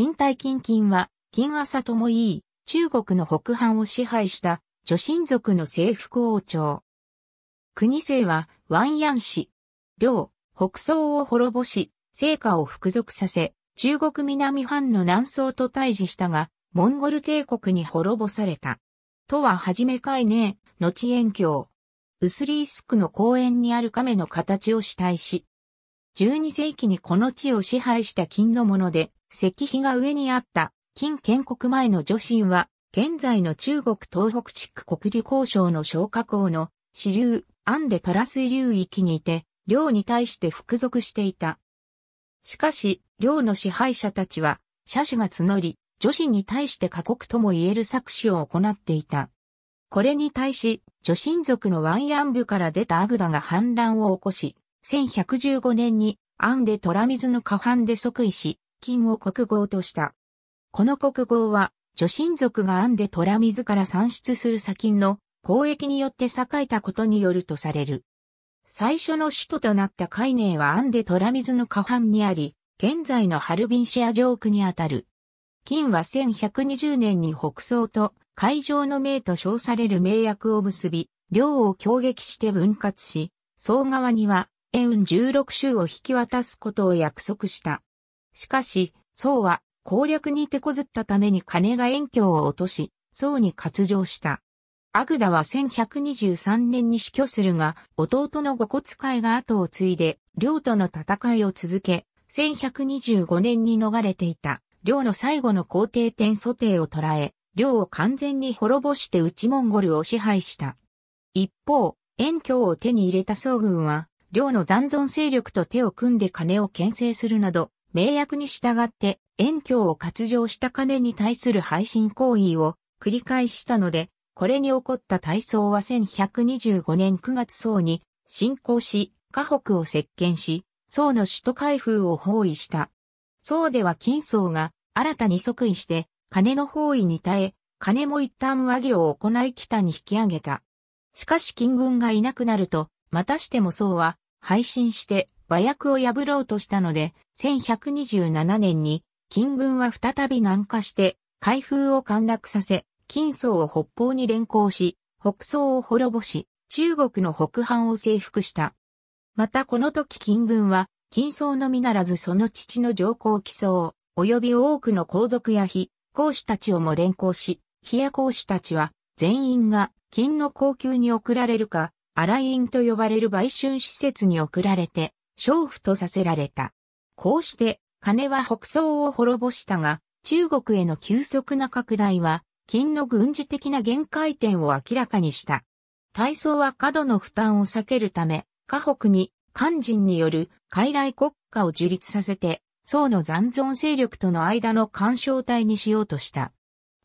近代金金は、金朝ともいい、中国の北藩を支配した、女真族の征服王朝。国政は、湾ン氏。領、北宋を滅ぼし、成果を服属させ、中国南藩の南宋と対峙したが、モンゴル帝国に滅ぼされた。とははじめかいねえ、後延教。ウスリースクの公園にある亀の形を主体し、12世紀にこの地を支配した金のもので、石碑が上にあった近建国前の女神は、現在の中国東北地区国流交渉の昇華王の支流、アンデトラス流域にいて、領に対して服属していた。しかし、領の支配者たちは、社主が募り、女子に対して過酷とも言える搾取を行っていた。これに対し、女神族のワンヤン部から出たアグダが反乱を起こし、1115年にアンデトラミズの下半で即位し、金を国号とした。この国号は、女神族が編んで虎自ら産出する砂金の交易によって栄えたことによるとされる。最初の首都となった海寧はアンデ虎水の下半にあり、現在のハルビンシア上区にあたる。金は1120年に北宋と海上の名と称される名約を結び、領を攻撃して分割し、宋側には、円16州を引き渡すことを約束した。しかし、宋は攻略に手こずったために金が遠境を落とし、宋に割上した。アグダは1123年に死去するが、弟の五骨会が後を継いで、領との戦いを続け、1125年に逃れていた、領の最後の皇帝天祖帝を捕らえ、領を完全に滅ぼして内モンゴルを支配した。一方、遠境を手に入れた宋軍は、領の残存勢力と手を組んで金を牽制するなど、名約に従って、遠教を割上した金に対する配信行為を繰り返したので、これに起こった大層は1125年9月宋に侵攻し、河北を接見し、宋の首都開封を包囲した。宋では金宋が新たに即位して、金の包囲に耐え、金も一旦和議を行い北に引き上げた。しかし金軍がいなくなると、またしても宋は、配信して馬薬を破ろうとしたので、1127年に、金軍は再び南下して、海風を陥落させ、金層を北方に連行し、北層を滅ぼし、中国の北藩を征服した。またこの時金軍は、金層のみならずその父の上皇貴僧、及び多くの皇族や非、公主たちをも連行し、非や公主たちは、全員が金の高級に送られるか、荒院と呼ばれる売春施設に送られて、娼婦とさせられた。こうして、金は北宋を滅ぼしたが、中国への急速な拡大は、金の軍事的な限界点を明らかにした。大宋は過度の負担を避けるため、河北に、漢人による傀儡国家を樹立させて、宋の残存勢力との間の干渉体にしようとした。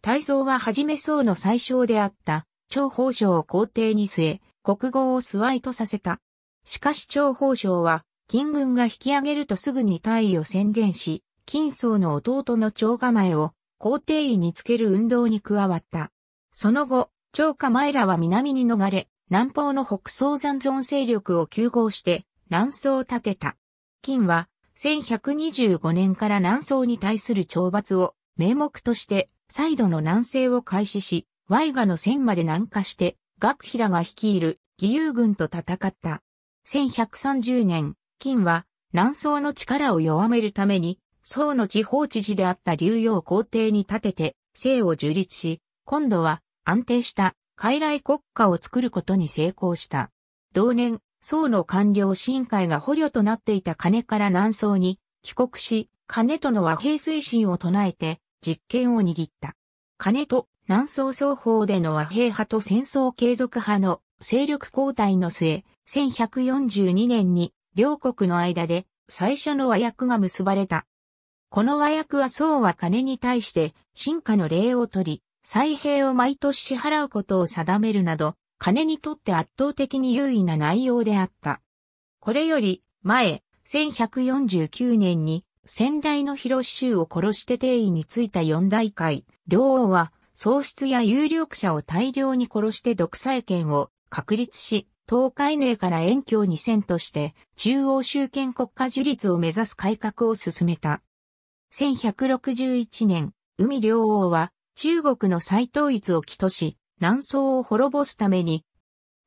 大宋ははじめ宋の最小であった、張宝章を皇帝に据え、国語をスワイとさせた。しかし張宝章は、金軍が引き上げるとすぐに退位を宣言し、金層の弟の長構えを皇帝位につける運動に加わった。その後、長構えらは南に逃れ、南方の北総残存勢力を休合して南宋を立てた。金は1125年から南宋に対する懲罰を名目として再度の南西を開始し、ワイガの線まで南下して、学平が率いる義勇軍と戦った。1130年、金は南宋の力を弱めるために、宋の地方知事であった劉陽皇帝に立てて、姓を樹立し、今度は安定した傀儡国家を作ることに成功した。同年、宋の官僚新会が捕虜となっていた金から南宋に帰国し、金との和平推進を唱えて実権を握った。金と南宋双方での和平派と戦争継続派の勢力交代の末、1142年に両国の間で最初の和訳が結ばれた。この和訳は宋は金に対して進化の礼を取り、再兵を毎年支払うことを定めるなど、金にとって圧倒的に優位な内容であった。これより前、1149年に先代の広州を殺して定位についた四大会、両王は喪失や有力者を大量に殺して独裁権を確立し、東海寧から遠京に遷として中央集権国家樹立を目指す改革を進めた。1161年、海両王は中国の再統一を起とし、南宋を滅ぼすために、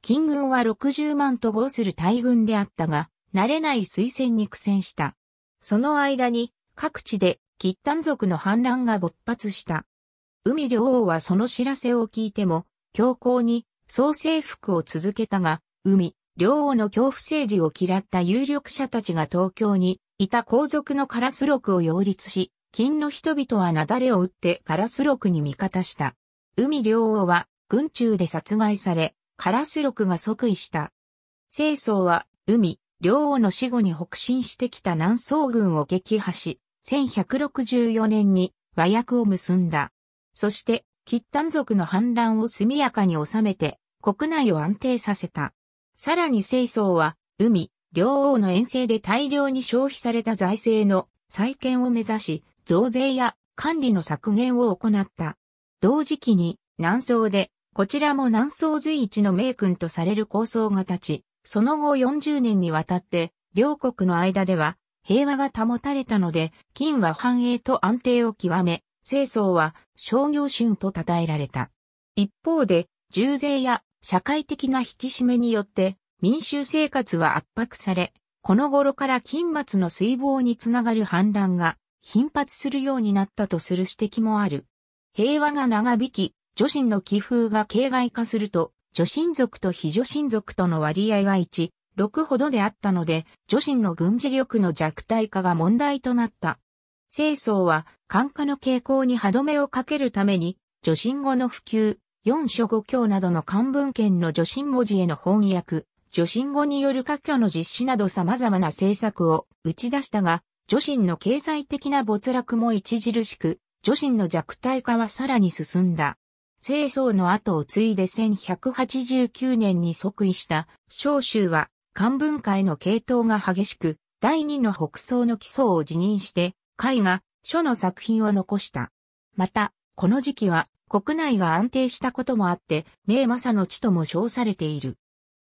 金軍は60万と合する大軍であったが、慣れない推薦に苦戦した。その間に各地で吉丹族の反乱が勃発した。海両王はその知らせを聞いても、強硬に総征服を続けたが、海、両王の恐怖政治を嫌った有力者たちが東京にいた皇族のカラス録を擁立し、金の人々は雪崩を打ってカラス録に味方した。海両王は軍中で殺害され、カラス録が即位した。清掃は海、両王の死後に北進してきた南宋軍を撃破し、1164年に和訳を結んだ。そして、吉丹族の反乱を速やかに収めて、国内を安定させた。さらに清掃は、海、両王の遠征で大量に消費された財政の再建を目指し、増税や管理の削減を行った。同時期に南宋で、こちらも南宋随一の名君とされる構想が立ち、その後40年にわたって、両国の間では平和が保たれたので、金は繁栄と安定を極め、清掃は商業春と称えられた。一方で、重税や社会的な引き締めによって民衆生活は圧迫され、この頃から金末の水防につながる反乱が頻発するようになったとする指摘もある。平和が長引き、女神の気風が形骸化すると、女神族と非女神族との割合は1、6ほどであったので、女神の軍事力の弱体化が問題となった。清掃は、寒化の傾向に歯止めをかけるために、女神語の普及、四書五経などの漢文献の女神文字への翻訳、女神語による科挙の実施など様々な政策を打ち出したが、女神の経済的な没落も著しく、女神の弱体化はさらに進んだ。清掃の後を継いで1189年に即位した昭集は漢文会の系統が激しく、第二の北宋の基礎を辞任して、会が書の作品を残した。また、この時期は国内が安定したこともあって、名政の地とも称されている。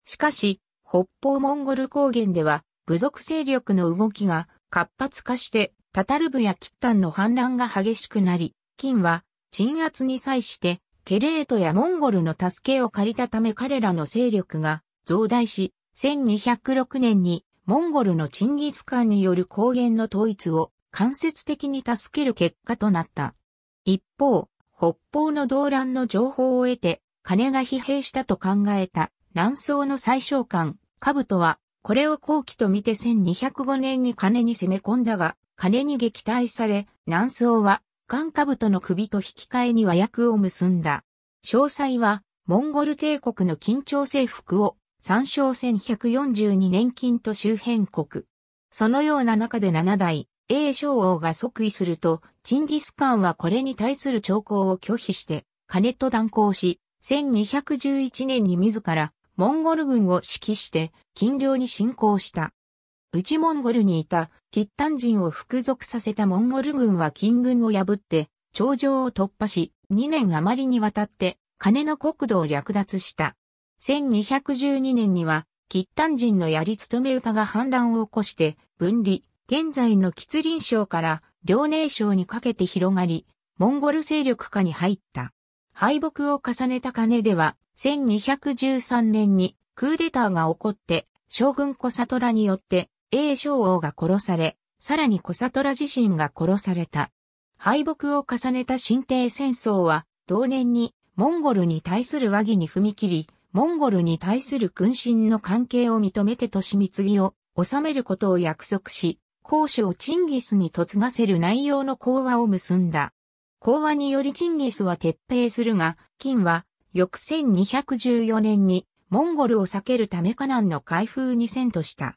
しかし、北方モンゴル高原では、部族勢力の動きが活発化して、タタルブやキッタンの反乱が激しくなり、金は鎮圧に際して、ケレートやモンゴルの助けを借りたため彼らの勢力が増大し、1206年にモンゴルのチンギスカンによる高原の統一を間接的に助ける結果となった。一方、北方の動乱の情報を得て、金が疲弊したと考えた南宋の最小官、兜は、これを後期と見て1205年に金に攻め込んだが、金に撃退され、南宋は、ブ兜の首と引き換えに和訳を結んだ。詳細は、モンゴル帝国の緊張征服を、参照1142年金と周辺国。そのような中で7代、英将王が即位すると、チンギスカンはこれに対する兆候を拒否して、金と断交し、1211年に自ら、モンゴル軍を指揮して、金領に侵攻した。内モンゴルにいた、キッタン人を服属させたモンゴル軍は金軍を破って、頂上を突破し、2年余りにわたって、金の国土を略奪した。1212年には、キッタン人のやり務め歌が反乱を起こして、分離、現在の吉林省から遼寧省にかけて広がり、モンゴル勢力下に入った。敗北を重ねた金では、1213年にクーデターが起こって、将軍小里らによって、英将王が殺され、さらに小里ら自身が殺された。敗北を重ねた新帝戦争は、同年にモンゴルに対する和議に踏み切り、モンゴルに対する君臣の関係を認めて都市。ぎを収めることを約束し、公主をチンギスに嫁がせる内容の講話を結んだ。講話によりチンギスは撤兵するが、金は翌1214年にモンゴルを避けるためカナンの開封に遷とした。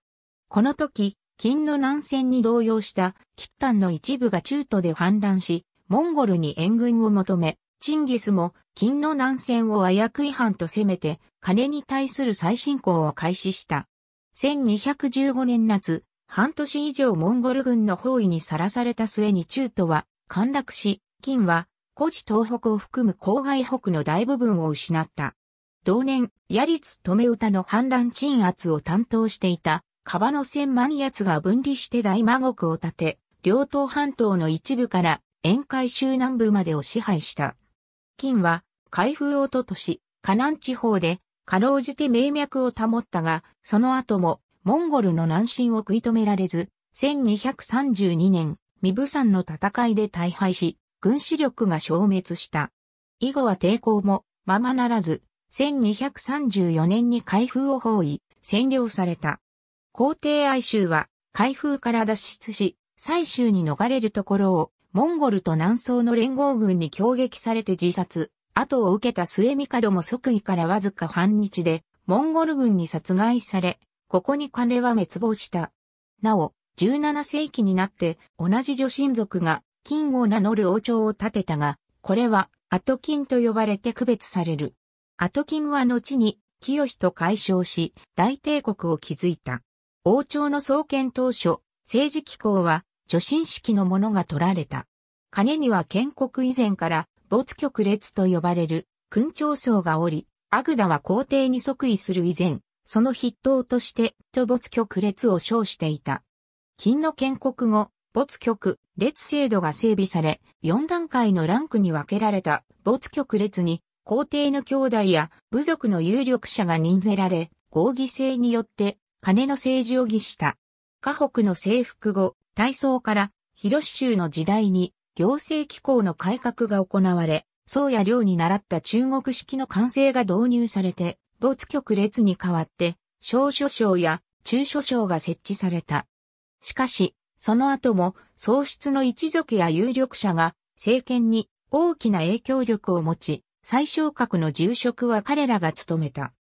この時、金の南線に動揺したキッタンの一部が中途で反乱し、モンゴルに援軍を求め、チンギスも金の南線を和訳違反と攻めて、金に対する再侵攻を開始した。1215年夏、半年以上モンゴル軍の包囲にさらされた末に中都は陥落し、金は、高知東北を含む郊外北の大部分を失った。同年、ヤリツ止め歌の反乱鎮圧を担当していた、川の千万奴が分離して大魔国を建て、両島半島の一部から沿海州南部までを支配した。金は、開封をととし、河南地方で、かろうじて名脈を保ったが、その後もモンゴルの南進を食い止められず、1232年、ミブ山の戦いで大敗し、軍主力が消滅した。以後は抵抗も、ままならず、1234年に開封を包囲、占領された。皇帝愛州は、開封から脱出し、最終に逃れるところを、モンゴルと南宋の連合軍に攻撃されて自殺。後を受けた末帝も即位からわずか半日で、モンゴル軍に殺害され、ここに金は滅亡した。なお、17世紀になって同じ女神族が金を名乗る王朝を建てたが、これはアトキンと呼ばれて区別される。アトキンは後に清と解消し、大帝国を築いた。王朝の創建当初、政治機構は女神式のものが取られた。金には建国以前から没極列と呼ばれる勲長層がおり、アグダは皇帝に即位する以前、その筆頭として、と没局列を称していた。金の建国後、没局列制度が整備され、4段階のランクに分けられた没局列に、皇帝の兄弟や部族の有力者が任ぜられ、合議制によって金の政治を議した。河北の征服後、大宋から広州の時代に行政機構の改革が行われ、宋や領に習った中国式の完成が導入されて、没局列に代わって、小書省や中書省が設置された。しかし、その後も、喪失の一族や有力者が、政権に大きな影響力を持ち、最小格の重職は彼らが務めた。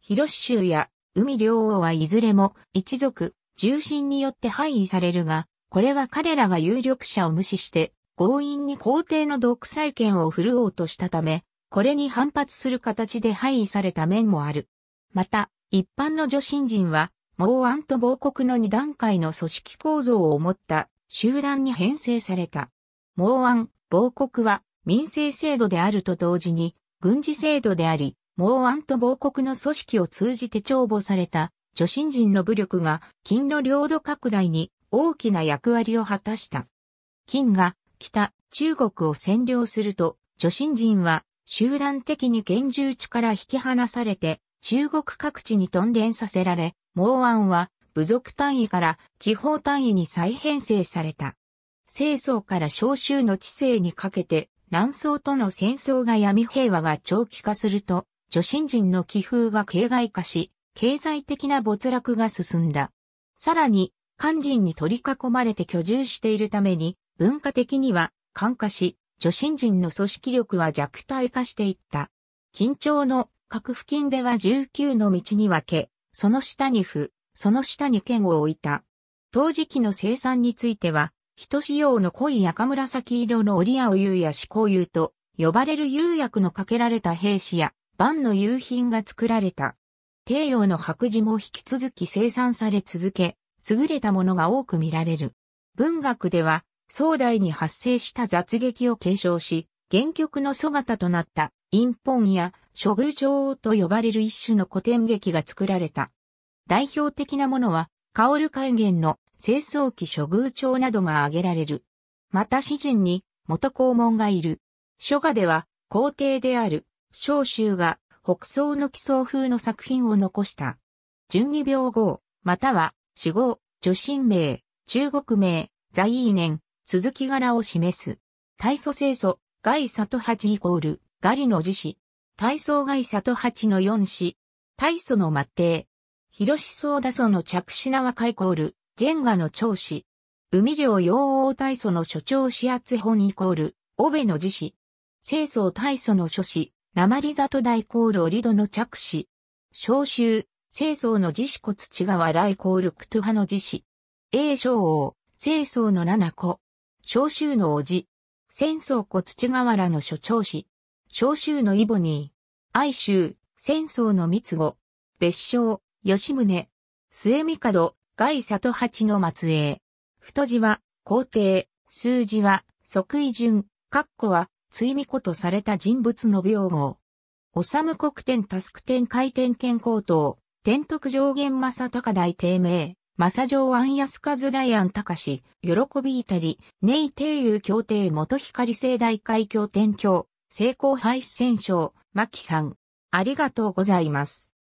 広州や海両王はいずれも一族、重臣によって廃位されるが、これは彼らが有力者を無視して、強引に皇帝の独裁権を振るおうとしたため、これに反発する形で廃位された面もある。また、一般の女神人は、孟安と亡国の二段階の組織構造を持った集団に編成された。孟安、亡国は民政制度であると同時に軍事制度であり、孟安と亡国の組織を通じて帳簿された女神人の武力が金の領土拡大に大きな役割を果たした。金が北中国を占領すると、女神人は集団的に厳重地から引き離されて、中国各地に屯田させられ、毛安は部族単位から地方単位に再編成された。清掃から召集の知性にかけて、南宋との戦争が闇平和が長期化すると、女神人の気風が形骸化し、経済的な没落が進んだ。さらに、漢人に取り囲まれて居住しているために、文化的には、感化し、女神人の組織力は弱体化していった。緊張の各付近では19の道に分け、その下に府、その下に剣を置いた。陶磁器の生産については、人仕様の濃い赤紫色の織屋を釉や思考釉と呼ばれる釉薬のかけられた兵士や万の釉品が作られた。帝王の白磁も引き続き生産され続け、優れたものが多く見られる。文学では壮大に発生した雑劇を継承し、原曲の姿となった、陰本や、諸宮女と呼ばれる一種の古典劇が作られた。代表的なものは、ル海原の清掃機諸宮帳などが挙げられる。また詩人に元公門がいる。書画では皇帝である昭州が北宋の奇想風の作品を残した。順位病号、または、死号、女神名、中国名、在位年、続き柄を示す。体素清素、外里八イコール、ガリの字子。体祖外里八の四子。体素の末帝。広し草田だの着品な若イコール、ジェンガの長子。海領洋王体素の所長始圧本イコール、オベの字子。清掃体素の諸子、鉛里大コールオリドの着子。召集、清掃の自子骨が笑イコールクトゥ派の自子。栄章王、清掃の七子。小州の叔父、戦争子土河原の所長氏、小州のイボニー、愛州、戦争の三つ子、別称、吉宗、末門、外里八の末裔。太字は、皇帝、数字は、即位順、括弧は、追味子とされた人物の病号。おさむ国天タスク天回天健高等、天徳上限正高大低名、マサジョウアンヤスカズライアンタカシ、喜びいたり、ネイテイユ協定元光聖大会協天協、成功配戦賞、マキさん。ありがとうございます。